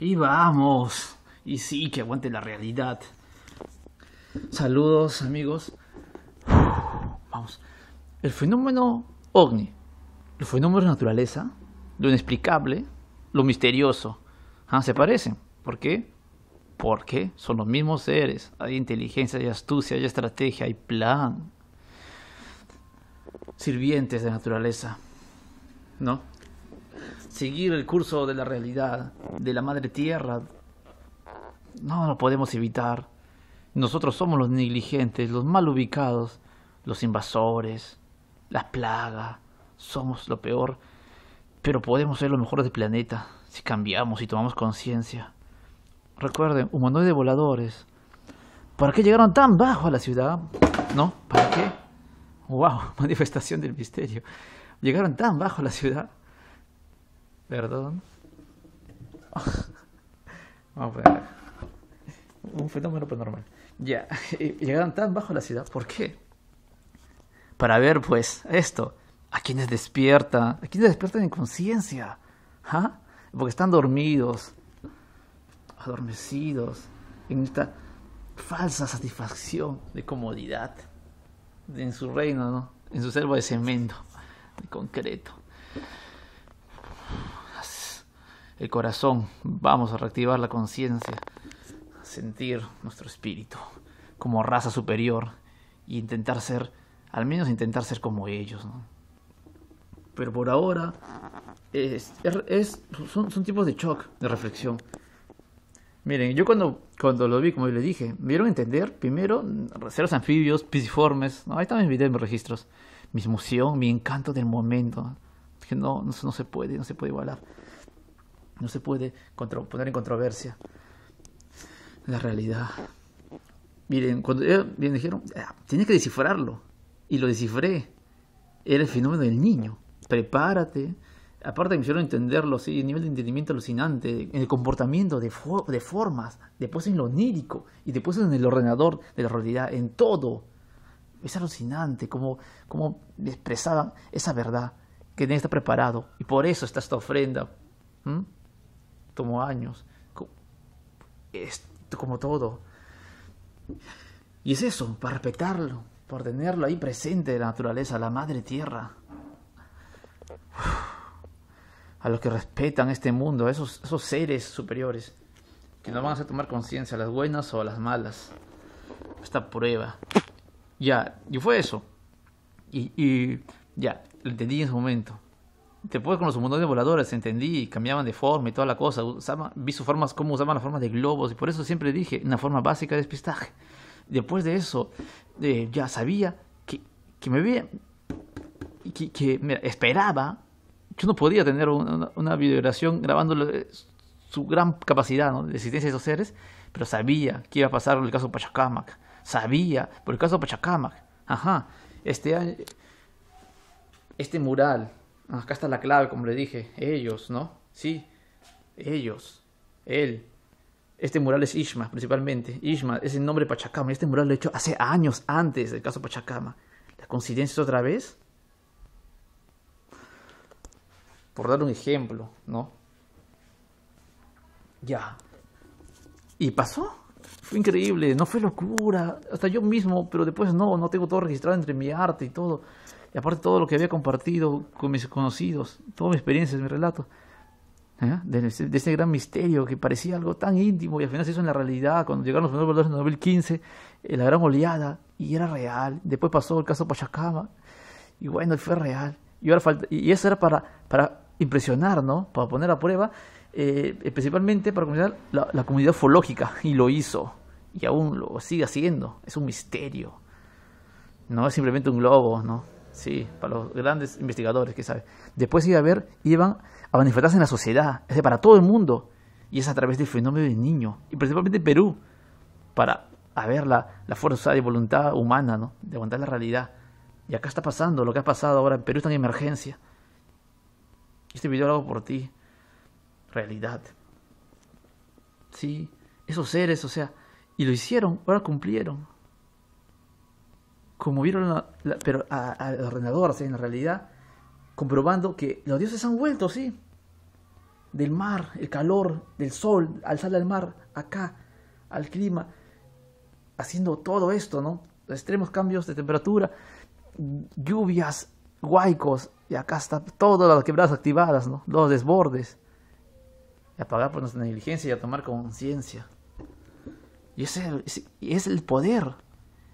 Y vamos. Y sí, que aguante la realidad. Saludos amigos. Vamos. El fenómeno ovni. El fenómeno de naturaleza. Lo inexplicable. Lo misterioso. ¿Ah, se parecen. ¿Por qué? Porque son los mismos seres. Hay inteligencia, hay astucia, hay estrategia, hay plan. Sirvientes de naturaleza. ¿No? seguir el curso de la realidad, de la madre tierra, no lo podemos evitar. Nosotros somos los negligentes, los mal ubicados, los invasores, las plagas, somos lo peor, pero podemos ser los mejores del planeta si cambiamos y tomamos conciencia. Recuerden, humanoides voladores. ¿Para qué llegaron tan bajo a la ciudad? ¿No? ¿Para qué? ¡Wow! Manifestación del misterio. Llegaron tan bajo a la ciudad Perdón. un fenómeno Ya, eh, llegaron tan bajo la ciudad. ¿Por qué? Para ver, pues, esto. A quienes despierta, a quienes despiertan en conciencia. ¿Ah? Porque están dormidos, adormecidos, en esta falsa satisfacción de comodidad en su reino, ¿no? En su servo de cemento, de concreto el corazón, vamos a reactivar la conciencia, sentir nuestro espíritu como raza superior y intentar ser, al menos intentar ser como ellos. ¿no? Pero por ahora es, es, son, son tipos de shock, de reflexión. Miren, yo cuando, cuando lo vi, como les dije, me dieron a entender, primero, seres anfibios, pisciformes, ¿no? ahí están mis videos, mis registros, mi emoción, mi encanto del momento, que no, no, no, se puede, no se puede igualar. No se puede poner en controversia la realidad. Miren, cuando ellos bien dijeron, ah, tienes que descifrarlo. Y lo descifré. Era el fenómeno del niño. Prepárate. Aparte me hicieron entenderlo, ¿sí? el nivel de entendimiento alucinante, En el comportamiento de, de formas, después en lo onírico y después en el ordenador de la realidad, en todo. Es alucinante cómo, cómo expresaban esa verdad que tiene está preparado. Y por eso está esta ofrenda como años. como todo. Y es eso, para respetarlo, por tenerlo ahí presente de la naturaleza, la madre tierra. A los que respetan este mundo, a esos, seres superiores, que no van a hacer tomar conciencia, las buenas o las malas. Esta prueba. Ya, y fue eso. Y, ya, lo entendí en su momento. Después con los montones de voladores, entendí, cambiaban de forma y toda la cosa. vi sus formas, cómo usaban las formas de globos, y por eso siempre dije, una forma básica de despistaje. Después de eso, eh, ya sabía que, que me veía, que, que esperaba, yo no podía tener una, una vibración grabando eh, su gran capacidad ¿no? de existencia de esos seres, pero sabía que iba a pasar el caso Pachacamac, sabía por el caso Pachacamac, ajá, este este mural Acá está la clave, como le dije. Ellos, ¿no? Sí. Ellos. Él. Este mural es Ishma, principalmente. Ishma es el nombre de Pachacama. Este mural lo he hecho hace años antes del caso Pachacama. ¿La coincidencia es otra vez? Por dar un ejemplo, ¿no? Ya. ¿Y pasó? Fue increíble, no fue locura. Hasta yo mismo, pero después no, no tengo todo registrado entre mi arte y todo y aparte todo lo que había compartido con mis conocidos, todas mis experiencias, mis relatos, ¿eh? de, este ese gran misterio que parecía algo tan íntimo y al final se hizo en la realidad, cuando llegaron los primeros de en 2015, eh, la gran oleada, y era real, después pasó el caso Pachacama, y bueno, fue real, y, ahora y eso era para, para impresionar, ¿no? para poner a prueba, eh, principalmente para comunicar la, la comunidad ufológica, y lo hizo, y aún lo sigue haciendo, es un misterio no es simplemente un globo, ¿no? Sí, para los grandes investigadores, que sabe. Después iba a ver, iban a manifestarse en la sociedad, es decir, para todo el mundo. Y es a través del fenómeno del niño, y principalmente en Perú, para ver la, fuerza de voluntad humana, ¿no? De aguantar la realidad. Y acá está pasando lo que ha pasado ahora. En Perú está en emergencia. Este video lo hago por ti. Realidad. Sí, esos seres, o sea, y lo hicieron, ahora cumplieron como vieron pero al ordenador, en realidad, comprobando que los dioses han vuelto, sí. Del mar, el calor, del sol, al sal al mar, acá, al clima, haciendo todo esto, ¿no? Extremos cambios de temperatura, lluvias, huaicos, y acá está todas las quebradas activadas, ¿no? Los desbordes. Y apagar por nuestra negligencia y a tomar conciencia. Y ese es el poder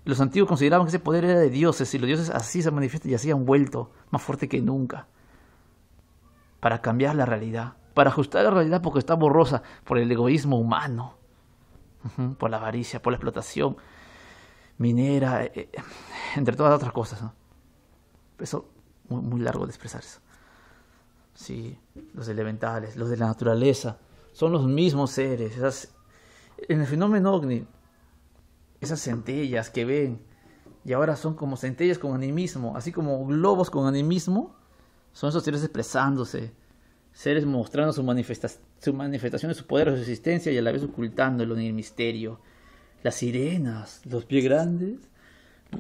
los antiguos consideraban que ese poder era de dioses y los dioses así se manifiestan y así han vuelto, más fuerte que nunca, para cambiar la realidad, para ajustar la realidad porque está borrosa por el egoísmo humano, por la avaricia, por la explotación minera, eh, eh, entre todas otras cosas. Eso muy, muy largo de expresar eso. Sí, los elementales, los de la naturaleza, son los mismos seres. en el fenómeno ovni, esas centellas que ven y ahora son como centellas con animismo, así como globos con animismo, son esos seres expresándose, seres mostrando su, manifesta su manifestación de su poder, de su existencia y a la vez ocultándolo en el misterio. Las sirenas, los pies grandes,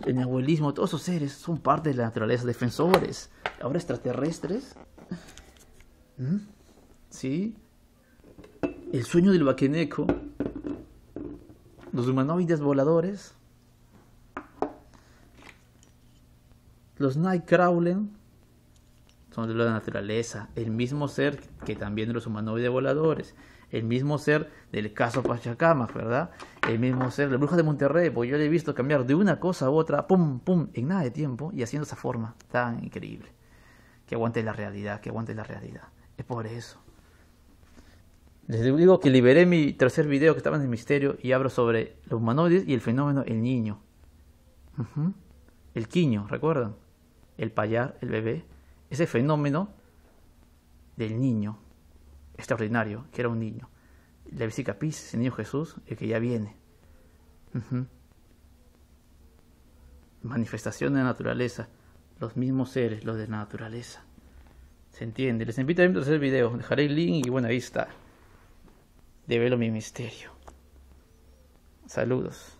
el abuelismo, todos esos seres son parte de la naturaleza, defensores, ahora extraterrestres. ¿Mm? ¿Sí? El sueño del baqueneco los humanoides voladores, los Nightcrawlen, son de la naturaleza, el mismo ser que también los humanoides voladores, el mismo ser del caso Pachacamas, ¿verdad? El mismo ser, la bruja de Monterrey, porque yo le he visto cambiar de una cosa a otra, pum, pum, en nada de tiempo y haciendo esa forma tan increíble. Que aguante la realidad, que aguante la realidad. Es por eso. Les digo que liberé mi tercer video que estaba en el misterio y hablo sobre los humanoides y el fenómeno el niño. El quiño, ¿recuerdan? El payar, el bebé. Ese fenómeno del niño extraordinario, que era un niño. La visica pis, el niño Jesús, el que ya viene. Manifestación de la naturaleza. Los mismos seres, los de la naturaleza. ¿Se entiende? Les invito a ver mi tercer video. Dejaré el link y bueno, ahí está develo mi misterio. Saludos.